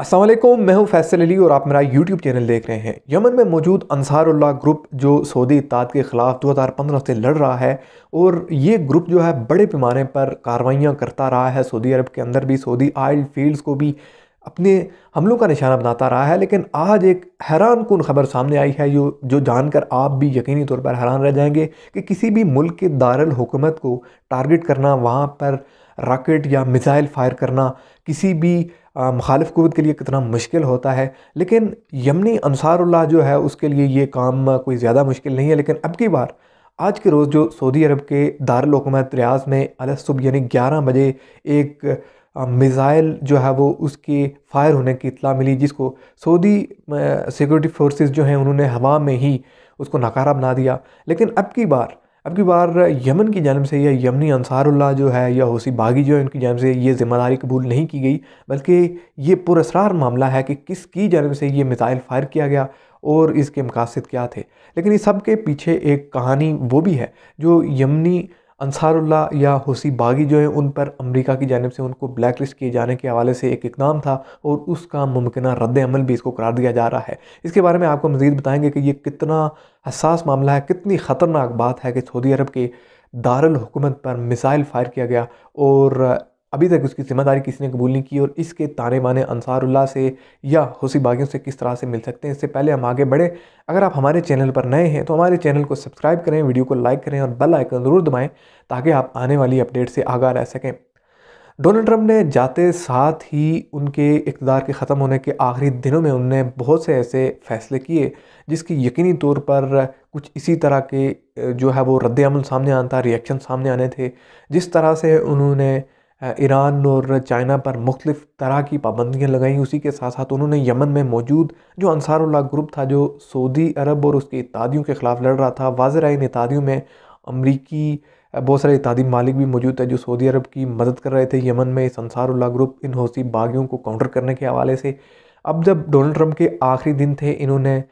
असलम मैं हूं फैसल अली और आप मेरा यूट्यूब चैनल देख रहे हैं यमन में मौजूद अंसारुल्ला ग्रुप जो सऊदी इताद के ख़िलाफ़ 2015 से लड़ रहा है और ये ग्रुप जो है बड़े पैमाने पर कार्रवाइयाँ करता रहा है सऊदी अरब के अंदर भी सऊदी आयल फील्ड्स को भी अपने हमलों का निशाना बनाता रहा है लेकिन आज एक हैरान कन खबर सामने आई है जो जो जानकर आप भी यकीनी तौर पर हैरान रह जाएंगे कि किसी भी मुल्क के दारकूमत को टारगेट करना वहाँ पर रॉकेट या मिज़ाइल फायर करना किसी भी मुखालफ कुत के लिए कितना मुश्किल होता है लेकिन यमनी अनसारुल्लाह जो है उसके लिए ये काम कोई ज़्यादा मुश्किल नहीं है लेकिन अब की बार आज के रोज़ जो सऊदी अरब के दारकूमत रियाज में अलसुब यानी ग्यारह बजे एक मिज़ाइल जो है वो उसके फायर होने की इतला मिली जिसको सऊदी सिक्योरिटी फोर्सेस जो हैं उन्होंने हवा में ही उसको नकारा बना दिया लेकिन अब की बार अब की बार यमन की जानब से या यमनी अंसारुल्ला जो है या होसी बागी जो है उनकी जानब से ये ज़िम्मेदारी कबूल नहीं की गई बल्कि ये पुरसरार मामला है कि किस की जानब से ये मिसाइल फायर किया गया और इसके मकासद क्या थे लेकिन इस सब के पीछे एक कहानी वो भी है जो यमनी अंसारुल्ला या हुसी बागी जो है उन पर अमेरिका की जानब से उनको ब्लैक लिस्ट किए जाने के हवाले से एक इकदाम था और उसका मुमकिन रद्द अमल भी इसको करार दिया जा रहा है इसके बारे में आपको मज़ीद बताएँगे कि ये कितना हसास मामला है कितनी ख़तरनाक बात है कि सऊदी अरब के दारकूमत पर मिसाइल फ़ायर किया गया और अभी तक उसकी जिम्मेदारी किसी ने कबूल नहीं की और इसके ताने माने अनसारुल्ला से या हुसी बागियों से किस तरह से मिल सकते हैं इससे पहले हम आगे बढ़ें अगर आप हमारे चैनल पर नए हैं तो हमारे चैनल को सब्सक्राइब करें वीडियो को लाइक करें और बेल आइकन ज़रूर दबाएँ ताकि आप आने वाली अपडेट से आगाह रह सकें डोनाल्ड ट्रंप ने जाते साथ ही उनके इकतदार के ख़त्म होने के आखिरी दिनों में उनने बहुत से ऐसे फ़ैसले किए जिसकी यकीनी तौर पर कुछ इसी तरह के जो है वो रद्द अमल सामने आना था रिएक्शन सामने आने थे जिस तरह से उन्होंने ईरान और चाइना पर मुख्तफ तरह की पाबंदियाँ लगाईं उसी के साथ साथ उन्होंने यमन में मौजूद जो अनसारुल्ला ग्रुप था जो सऊदी अरब और उसके इतादियों के ख़िलाफ़ लड़ रहा था वाजरा इन इतादियों में अमरीकी बहुत सारे इतादी मालिक भी मौजूद थे जो सऊदी अरब की मदद कर रहे थे यमन में इस अनसारुल्ला ग्रुप इन हौसी बागियों को काउंटर करने के हवाले से अब जब डोनल्ड ट्रंप के आखिरी दिन थे इन्होंने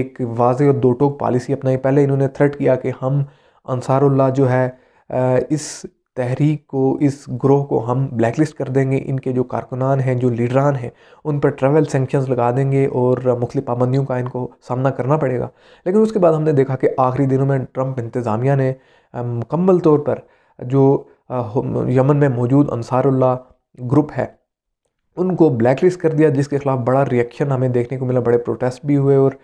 एक वाज और दो टोक पॉलिसी अपनाई पहले इन्होंने थ्रेट किया कि हम अनसारुल्ला जो है इस तहरीक को इस ग्रोह को हम ब्लैकलिस्ट कर देंगे इनके जो कारकुनान हैं जो लीडरान हैं उन पर ट्रैवल सेंक्शंस लगा देंगे और मुख्तु पाबंदियों का इनको सामना करना पड़ेगा लेकिन उसके बाद हमने देखा कि आखिरी दिनों में ट्रंप इंतज़ामिया ने मुकम्मल तौर पर जो यमन में मौजूद अनसारुल्ला ग्रुप है उनको ब्लैकलिस्ट कर दिया जिसके ख़िलाफ़ बड़ा रिएक्शन हमें देखने को मिला बड़े प्रोटेस्ट भी हुए और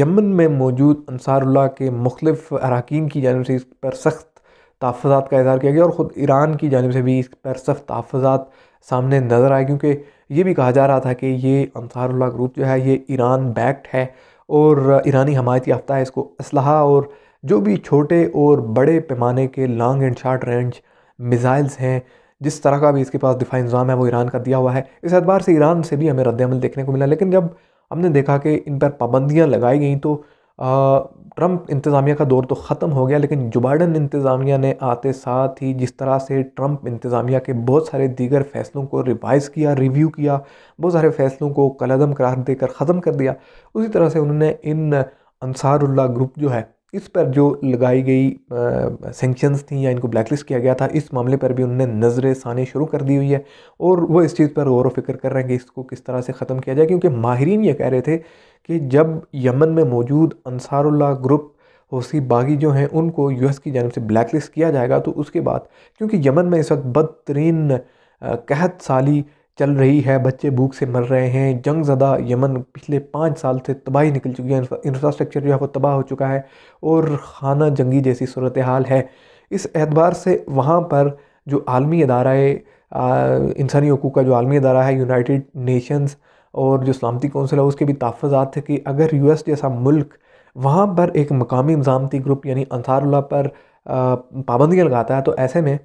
यमन में मौजूद अनसारुल्ला के मुख्तफ अरकान की जानब से इस पर सख्त तहफ़ात का इजहार किया गया और ख़ुद ईरान की जानब से भी इस पर सख्त तहफ़ात सामने नज़र आए क्योंकि ये भी कहा जा रहा था कि ये अंसारुल्ला ग्रुप जो है ये ईरान बैक्ड है और ईरानी हमायत याफ्ता है इसको इसल और जो भी छोटे और बड़े पैमाने के long and short range missiles हैं जिस तरह का भी इसके पास दिफा इंज़ाम है वो ईरान का दिया हुआ है इस एतबार से ईरान से भी हमें रद्दमल देखने को मिला लेकिन जब हमने देखा कि इन पर पाबंदियाँ लगाई गई तो ट्रंप इंतज़ामिया का दौर तो ख़त्म हो गया लेकिन जो बाइडन इंतज़ामिया ने आते साथ ही जिस तरह से ट्रंप इंतज़ामिया के बहुत सारे दीगर फैसलों को रिवाइज़ किया रिव्यू किया बहुत सारे फैसलों को कलदम करार देकर ख़त्म कर दिया उसी तरह से उन्होंने इन अंसारुल्ला ग्रुप जो है इस पर जो लगाई गई सेंक्शंस थी या इनको ब्लैकलिस्ट किया गया था इस मामले पर भी उन्होंने नज़र सानी शुरू कर दी हुई है और वो इस चीज़ पर गौर वफिक्र कर रहे हैं कि इसको किस तरह से ख़त्म किया जाए क्योंकि माहरीन ये कह रहे थे कि जब यमन में मौजूद अनसारुल्ला ग्रुप हौसी बागी जो हैं उनको एस की जानब से ब्लैकलिस्ट किया जाएगा तो उसके बाद क्योंकि यमन में इस वक्त बदतरीन कहत साली चल रही है बच्चे भूख से मर रहे हैं जंग ज़दा यमन पिछले पाँच साल से तबाही निकल चुकी है इंफ्रास्ट्रक्चर जो है वो तबाह हो चुका है और खाना जंगी जैसी सूरत हाल है इस एतबार से वहाँ पर जो आलमी अदारा इंसानी हकूक़ का जो आलमी अदारा है यूनाइटेड नेशंस और जो सलामती कौंसिल है उसके भी तहफ़ात थे कि अगर यू एस जैसा मुल्क वहाँ पर एक मकामी मजामती ग्रुप यानी अंसारुल्ला पर पाबंदियाँ लगाता है तो ऐसे में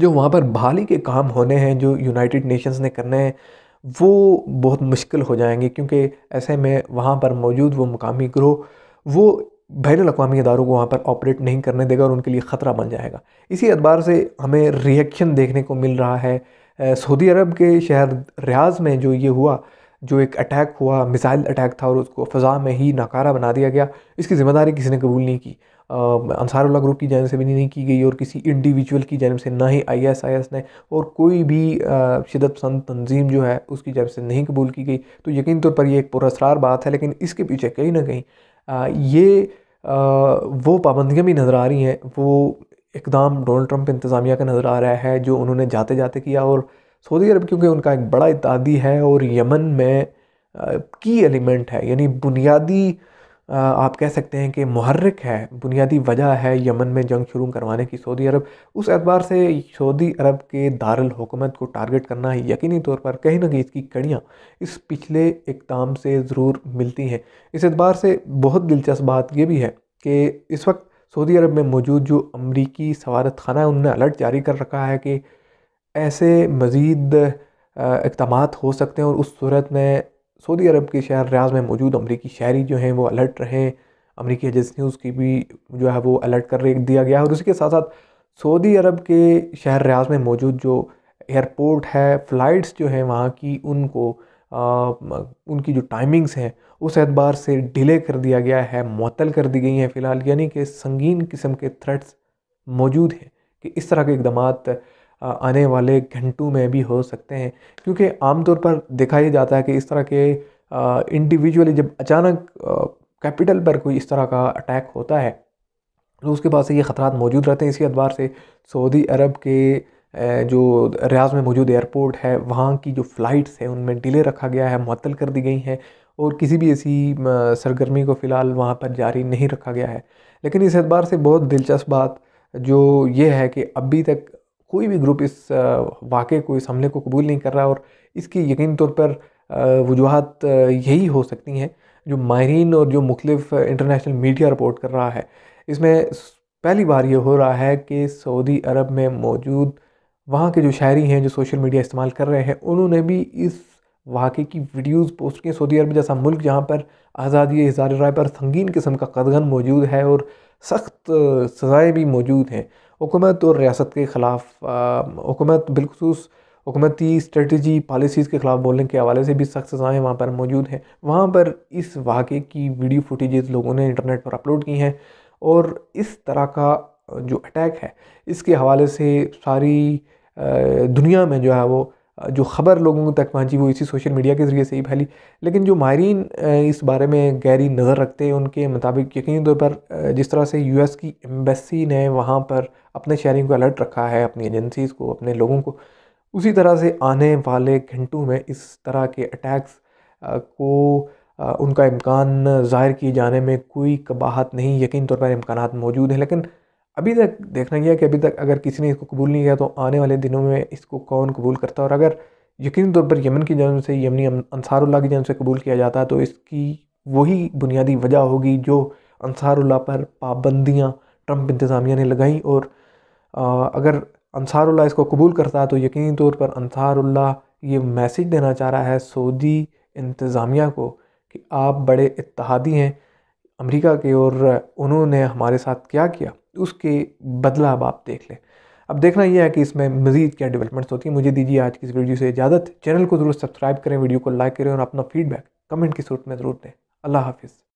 जो वहाँ पर बहाली के काम होने हैं जो यूनाइटेड नेशंस ने करने हैं वो बहुत मुश्किल हो जाएंगे क्योंकि ऐसे में वहाँ पर मौजूद वो मुकामी ग्रोह वो बैन अवी इदारों को वहाँ पर ऑपरेट नहीं करने देगा और उनके लिए ख़तरा बन जाएगा इसी अतबार से हमें रिएक्शन देखने को मिल रहा है सऊदी अरब के शहर रियाज में जो ये हुआ जो एक अटैक हुआ मिसाइल अटैक था और उसको फ़ज़ा में ही नाकारा बना दिया गया इसकी ज़िम्मेदारी किसी ने कबूल नहीं की अंसारुल्ला ग्रुप की जानब से भी नहीं की गई और किसी इंडिविजुअल की जानब से ना ही आई एस आई एस ने और कोई भी शिदत पसंद तंजीम जो है उसकी जानब से नहीं कबूल की गई तो यकीन तौर पर यह एक पुरसरार बात है लेकिन इसके पीछे कहीं ना कहीं ये वो पाबंदियाँ भी नज़र आ रही हैं वो इकदाम डोनाल्ड ट्रंप इंतज़ामिया का नज़र आ रहा है जो उन्होंने जाते जाते किया और सऊदी अरब क्योंकि उनका एक बड़ा इतादी है और यमन में की एलिमेंट है यानी बुनियादी आप कह सकते हैं कि महर्रिक है बुनियादी वजह है यमन में जंग शुरू करवाने की सऊदी अरब उस एतबार से सऊदी अरब के दारुल हुकूमत को टारगेट करना है यकीनी तौर पर कहीं ना कहीं इसकी कड़ियाँ इस पिछले इकदाम से ज़रूर मिलती हैं इस एतबार से बहुत दिलचस्प बात यह भी है कि इस वक्त सऊदी अरब में मौजूद जो अमरीकी सवारत खाना है उनने अलर्ट जारी कर रखा है कि ऐसे मज़ीद इकदाम हो सकते हैं और उस सूरत में सऊदी अरब के शहर रियाज में मौजूद अमरीकी शहरी जो हैं वो अलर्ट रहें अमरीकी एजेंसी उसकी भी जो है वो अलर्ट कर दिया गया है और उसके साथ साथ सऊदी अरब के शहर रियाज में मौजूद जो एयरपोर्ट है फ़्लाइट्स जो हैं वहाँ की उनको आ, उनकी जो टाइमिंग्स हैं उस एतबार से डिले कर दिया गया है मअतल कर दी गई हैं फ़िलहाल यानी कि संगीन किस्म के थ्रेट्स मौजूद हैं कि इस तरह के इकदाम आने वाले घंटों में भी हो सकते हैं क्योंकि आमतौर पर देखा ही जाता है कि इस तरह के इंडिविजुअली जब अचानक कैपिटल पर कोई इस तरह का अटैक होता है तो उसके बाद से ये ख़तरा मौजूद रहते हैं इसी अतबार से सऊदी अरब के जो रियाज में मौजूद एयरपोर्ट है वहाँ की जो फ़्लाइट्स हैं उनमें डिले रखा गया है मअतल कर दी गई हैं और किसी भी ऐसी सरगर्मी को फ़िलहाल वहाँ पर जारी नहीं रखा गया है लेकिन इस अतबार से बहुत दिलचस्प बात जो ये है कि अभी तक कोई भी ग्रुप इस वाक़े को इस हमले को कबूल नहीं कर रहा और इसकी यकीन तौर पर वजूहत यही हो सकती हैं जो माहरीन और जो मुख्तफ इंटरनेशनल मीडिया रिपोर्ट कर रहा है इसमें पहली बार ये हो रहा है कि सऊदी अरब में मौजूद वहाँ के जो शायरी हैं जो सोशल मीडिया इस्तेमाल कर रहे हैं उन्होंने भी इस वाक़े की वीडियोस पोस्ट की सऊदी अरब जैसा मुल्क जहाँ पर आज़ादी इज़ार राय पर संगीन किस्म का कदगन मौजूद है और सख्त सज़ाएँ भी मौजूद हैं हुकूमत और रियासत के ख़िलाफ़ हुकूमत बिलखसूस हुकूमती स्ट्रेटजी पॉलिसीज़ के ख़िलाफ़ बोलने के हवाले से भी सख्त सज़ाएँ वहाँ पर मौजूद हैं वहाँ पर इस वाक़े की वीडियो फुटेज़ लोगों ने इंटरनेट पर अपलोड की हैं और इस तरह का जो अटैक है इसके हवाले से सारी दुनिया में जो है वो जो ख़बर लोगों तक पहुँची वो इसी सोशल मीडिया के ज़रिए से ही फैली लेकिन जो माहरीन इस बारे में गहरी नज़र रखते हैं उनके मुताबिक यकीनी तौर पर जिस तरह से यूएस की एम्बेसी ने वहाँ पर अपने शहरी को अलर्ट रखा है अपनी एजेंसीज़ को अपने लोगों को उसी तरह से आने वाले घंटों में इस तरह के अटैक्स को उनका इम्कान ज़ाहिर किए जाने में कोई कबाहत नहीं यकीन तौर पर इम्कान मौजूद हैं लेकिन अभी तक देखना यह है कि अभी तक अगर किसी ने इसको कबूल नहीं किया तो आने वाले दिनों में इसको कौन कबूल करता है और अगर यकीन तौर पर यमन की जन्म से यमनी अनसारुल्ला अं-, की जन्म से कबूल किया जाता है तो इसकी वही बुनियादी वजह होगी जो अनसारुल्ला पर पाबंदियाँ ट्रंप इंतज़ामिया ने लगाई और अगर अनसारुल्ला इसको कबूल करता है तो यकीनी तौर पर अनसारुल्ला ये मैसेज देना चाह रहा है सऊदी इंतज़ामिया को कि आप बड़े इतिहादी हैं अमेरिका के और उन्होंने हमारे साथ क्या किया उसके बदलाव आप देख लें अब देखना यह है कि इसमें मज़ीद क्या डेवलपमेंट्स होती हैं मुझे दीजिए आज की इस वीडियो से इजाज़त चैनल को ज़रूर सब्सक्राइब करें वीडियो को लाइक करें और अपना फीडबैक कमेंट की सूरत में ज़रूर दें अल्लाह हाफिज़